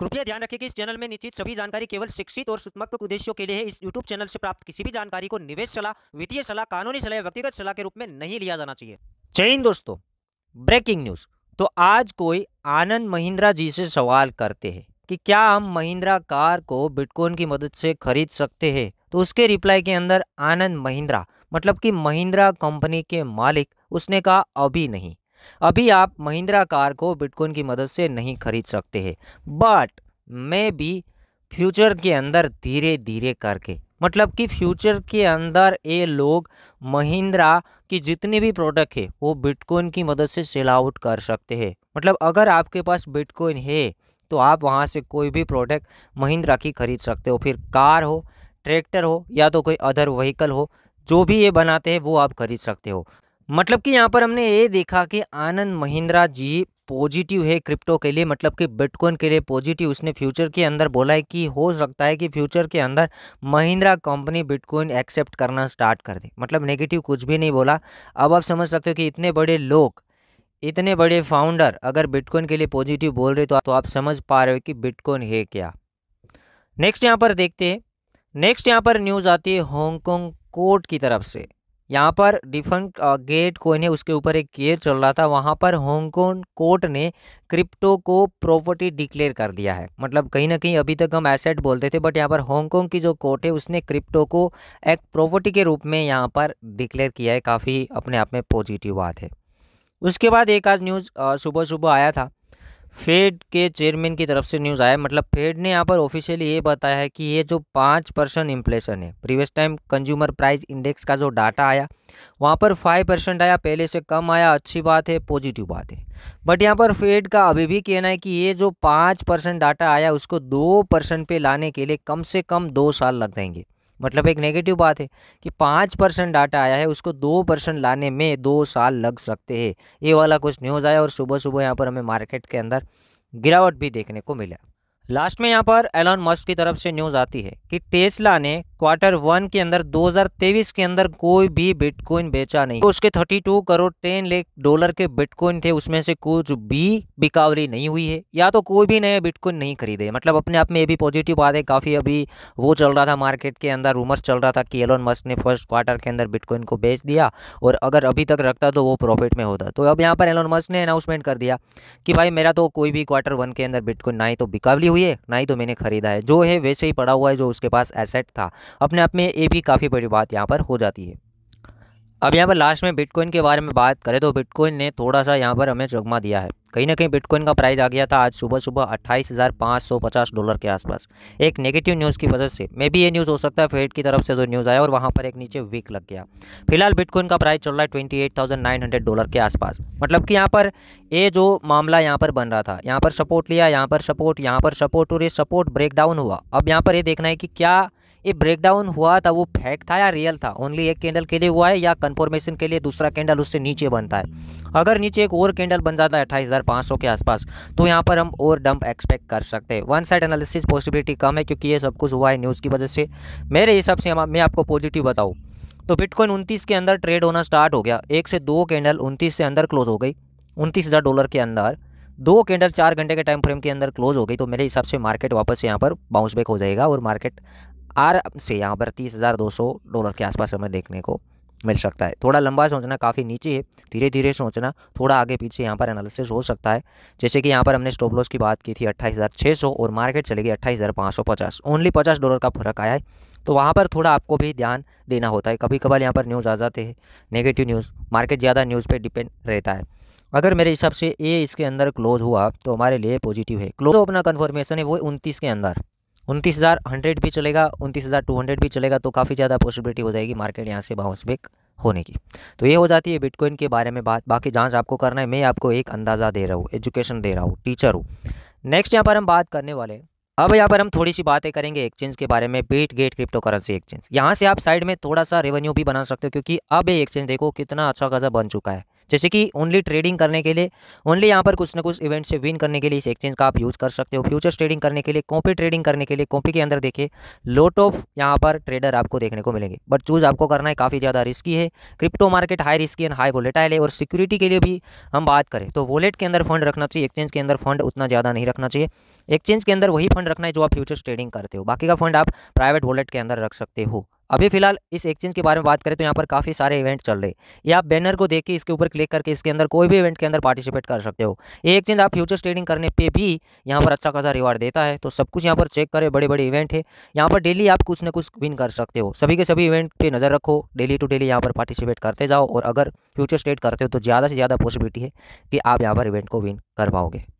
कृपया ध्यान रखें कि इस चैनल में निश्चित सभी जानकारी केवल शिक्षित और सूचनात्मक उद्देश्यों के लिए है इस यूट्यूब चैनल से प्राप्त किसी भी जानकारी को निवेश सलाह वित्तीय सलाह कानूनी सलाह व्यक्तिगत सलाह के रूप में नहीं लिया जाना चाहिए चैन दोस्तों ब्रेकिंग न्यूज तो आज कोई आनंद महिंद्रा जी से सवाल करते हैं कि क्या हम महिंद्रा कार को बिटकॉइन की मदद से खरीद सकते हैं तो उसके रिप्लाई के अंदर आनंद महिंद्रा मतलब कि महिंद्रा कंपनी के मालिक उसने कहा अभी नहीं अभी आप महिंद्रा कार को बिटकॉइन की मदद से नहीं खरीद सकते हैं बट मे भी फ्यूचर के अंदर धीरे धीरे करके मतलब कि फ्यूचर के अंदर ये लोग महिंद्रा की जितनी भी प्रोडक्ट है वो बिटकॉइन की मदद से सेल आउट कर सकते हैं मतलब अगर आपके पास बिटकॉइन है तो आप वहाँ से कोई भी प्रोडक्ट महिंद्रा की खरीद सकते हो फिर कार हो ट्रैक्टर हो या तो कोई अदर व्हीकल हो जो भी ये बनाते हैं वो आप खरीद सकते हो मतलब कि यहाँ पर हमने ये देखा कि आनंद महिंद्रा जी पॉजिटिव है क्रिप्टो के लिए मतलब कि बिटकॉइन के लिए पॉजिटिव उसने फ्यूचर के अंदर बोला है कि हो सकता है कि फ्यूचर के अंदर महिंद्रा कंपनी बिटकॉइन एक्सेप्ट करना स्टार्ट कर दे मतलब नेगेटिव कुछ भी नहीं बोला अब आप समझ सकते हो कि इतने बड़े लोग इतने बड़े फाउंडर अगर बिटकॉइन के लिए पॉजिटिव बोल रहे तो, तो आप समझ पा रहे हो कि बिटकॉइन है क्या नेक्स्ट यहाँ पर देखते हैं नेक्स्ट यहाँ पर न्यूज़ आती है हांगकॉन्ग कोर्ट की तरफ से यहाँ पर डिफेंट गेट कोइन है उसके ऊपर एक केयर चल रहा था वहाँ पर हांगकॉन्ग कोर्ट ने क्रिप्टो को प्रॉपर्टी डिक्लेयर कर दिया है मतलब कहीं ना कहीं अभी तक हम एसेट बोलते थे बट यहाँ पर हांगकॉन्ग की जो कोर्ट है उसने क्रिप्टो को एक प्रॉपर्टी के रूप में यहाँ पर डिक्लेयर किया है काफ़ी अपने आप में पॉजिटिव बात है उसके बाद एक आज न्यूज़ सुबह सुबह आया था फेड के चेयरमैन की तरफ से न्यूज़ आया मतलब फेड ने यहाँ पर ऑफिशियली ये बताया है कि ये जो पाँच परसेंट इन्फ्लेशन है previous time consumer price index का जो डाटा आया वहाँ पर फाइव परसेंट आया पहले से कम आया अच्छी बात है पॉजिटिव बात है बट यहाँ पर फेड का अभी भी कहना है कि ये जो पाँच परसेंट डाटा आया उसको दो परसेंट पे लाने के लिए कम से कम दो साल लग जाएंगे मतलब एक नेगेटिव बात है कि पाँच परसेंट डाटा आया है उसको दो परसेंट लाने में दो साल लग सकते हैं ये वाला कुछ न्यूज़ आया और सुबह सुबह यहाँ पर हमें मार्केट के अंदर गिरावट भी देखने को मिला लास्ट में यहाँ पर एलॉन मस्क की तरफ से न्यूज़ आती है कि टेस्ला ने क्वार्टर वन के अंदर 2023 के अंदर कोई भी बिटकॉइन बेचा नहीं तो उसके 32 करोड़ टेन लेख डॉलर के बिटकॉइन थे उसमें से कुछ भी बिकावरी नहीं हुई है या तो कोई भी नए बिटकॉइन नहीं खरीदे मतलब अपने आप में ये भी पॉजिटिव बात है काफ़ी अभी वो चल रहा था मार्केट के अंदर रूमर्स चल रहा था कि एलोन मस्क ने फर्स्ट क्वार्टर के अंदर बिटकॉइन को बेच दिया और अगर अभी तक रखता तो वो प्रॉफिट में होता तो अब यहाँ पर एलोन मस्क ने अनाउंसमेंट कर दिया कि भाई मेरा तो कोई भी क्वार्टर वन के अंदर बिटकॉइन ना ही तो बिकावली हुई है ना ही तो मैंने खरीदा है जो है वैसे ही पड़ा हुआ है जो उसके पास एसेट था अपने आप में ये भी काफ़ी बड़ी बात यहाँ पर हो जाती है अब यहाँ पर लास्ट में बिटकॉइन के बारे में बात करें तो बिटकॉइन ने थोड़ा सा यहाँ पर हमें जुगमा दिया है कहीं ना कहीं बिटकॉइन का प्राइस आ गया था आज सुबह सुबह अट्ठाईस हज़ार पाँच सौ पचास डॉलर के आसपास एक नेगेटिव न्यूज़ की वजह से मे भी ये न्यूज़ हो सकता है फेड की तरफ से जो न्यूज़ आया और वहाँ पर एक नीचे वीक लग गया फिलहाल बिटकॉइन का प्राइस चल रहा है twenty eight thousand nine hundred dollar के आसपास मतलब कि यहाँ पर ये जो मामला यहाँ पर बन रहा था यहाँ पर सपोर्ट लिया यहाँ पर सपोर्ट यहाँ पर सपोर्ट और ये सपोर्ट ब्रेकडाउन हुआ अब यहाँ पर ये देखना है कि क्या ये ब्रेकडाउन हुआ था वो फैक था या रियल था ओनली एक कैंडल के लिए हुआ है या कन्फर्मेशन के लिए दूसरा कैंडल उससे नीचे बनता है अगर नीचे एक और कैंडल बन जाता है अट्ठाईस के आसपास तो यहाँ पर हम और डंप एक्सपेक्ट कर सकते हैं वन साइड एनालिसिस पॉसिबिलिटी कम है क्योंकि ये सब कुछ हुआ है न्यूज़ की वजह से मेरे हिसाब से मैं आपको पॉजिटिव बताऊँ तो बिटकॉइन उनतीस के अंदर ट्रेड होना स्टार्ट हो गया एक से दो कैंडल उनतीस से अंदर क्लोज हो गई उनतीस हज़ार डॉलर के अंदर दो कैंडल चार घंटे के टाइम फ्रेम के अंदर क्लोज हो गई तो मेरे हिसाब से मार्केट वापस यहाँ पर बाउंस बैक हो जाएगा और मार्केट आर से यहाँ पर तीस हज़ार दो सौ डॉलर के आसपास हमें देखने को मिल सकता है थोड़ा लंबा सोचना काफ़ी नीचे है धीरे धीरे सोचना थोड़ा आगे पीछे यहाँ पर एनालिसिस हो सकता है जैसे कि यहाँ पर हमने स्टॉप लॉस की बात की थी अट्ठाईस और मार्केट पाँच सौ अट्ठाईस ओनली पचास डॉलर का फर्क आया है तो वहाँ पर थोड़ा आपको भी ध्यान देना होता है कभी कभार यहाँ पर न्यूज़ आ जाते हैं नेगेटिव न्यूज़ मार्केट ज़्यादा न्यूज़ पर डिपेंड रहता है अगर मेरे हिसाब से ए इसके अंदर क्लोज हुआ तो हमारे लिए पॉजिटिव है क्लोज तो अपना कन्फर्मेशन है वो उनतीस के अंदर उनतीस हज़ार हंड्रेड भी चलेगा उनतीस हज़ार टू हंड्रेड भी चलेगा तो काफ़ी ज़्यादा पॉसिबिलिटी हो जाएगी मार्केट यहाँ से बाउंस बैक होने की तो ये हो जाती है बिटकॉइन के बारे में बात बाकी जांच आपको करना है मैं आपको एक अंदाज़ा दे रहा हूँ एजुकेशन दे रहा हूँ टीचर हूँ नेक्स्ट यहाँ पर हम बात करने वाले अब यहाँ पर हम थोड़ी सी बातें करेंगे एक्सचेंज के बारे में Bitget cryptocurrency exchange यहाँ से आप साइड में थोड़ा सा रेवेन्यू भी बना सकते हो क्योंकि अब ये एक्सचेंज देखो कितना अच्छा खासा बन चुका है जैसे कि ओनली ट्रेडिंग करने के लिए ओनली यहाँ पर कुछ ना कुछ इवेंट से विन करने के लिए इस एक्सचेंज का आप यूज़ कर सकते हो फ्यूचर्स ट्रेडिंग करने के लिए कॉपी ट्रेडिंग करने के लिए कॉपी के अंदर देखिए लोट ऑफ यहाँ पर ट्रेडर आपको देखने को मिलेंगे बट चूज़ आपको करना है काफ़ी ज़्यादा रिस्की है crypto market high risky and high volatile है और सिक्योरिटी के लिए भी हम बात करें तो वॉलेट के अंदर फंड रखना चाहिए एक्सचेंज के अंदर फंड उतना ज़्यादा नहीं रखना चाहिए एक्सचेंज के अंदर वही फंड रखना है जो आप फ्यूचर्स ट्रेडिंग करते हो बाकी का फंड आप प्राइवेट वॉलेट के अंदर रख सकते हो अभी फिलहाल इस एक्सचेंज के बारे में बात करें तो यहाँ पर काफ़ी सारे इवेंट चल रहे हैं या आप बैनर को देख के इसके ऊपर क्लिक करके इसके अंदर कोई भी इवेंट के अंदर पार्टिसिपेट कर सकते हो ये एक्सचेंज आप फ्यूचर ट्रेडिंग करने पे भी यहाँ पर अच्छा खासा रिवार्ड देता है तो सब कुछ यहाँ पर चेक करें बड़े बड़े इवेंट है यहाँ पर डेली आप कुछ ना कुछ विन कर सकते हो सभी के सभी इवेंट पर नज़र रखो डेली टू डेली यहाँ पर पार्टिसिपेट करते जाओ और अगर फ्यूचर स्टेट करते हो तो ज़्यादा से ज़्यादा पॉसिबिलिटी है कि आप यहाँ पर इवेंट को विन कर पाओगे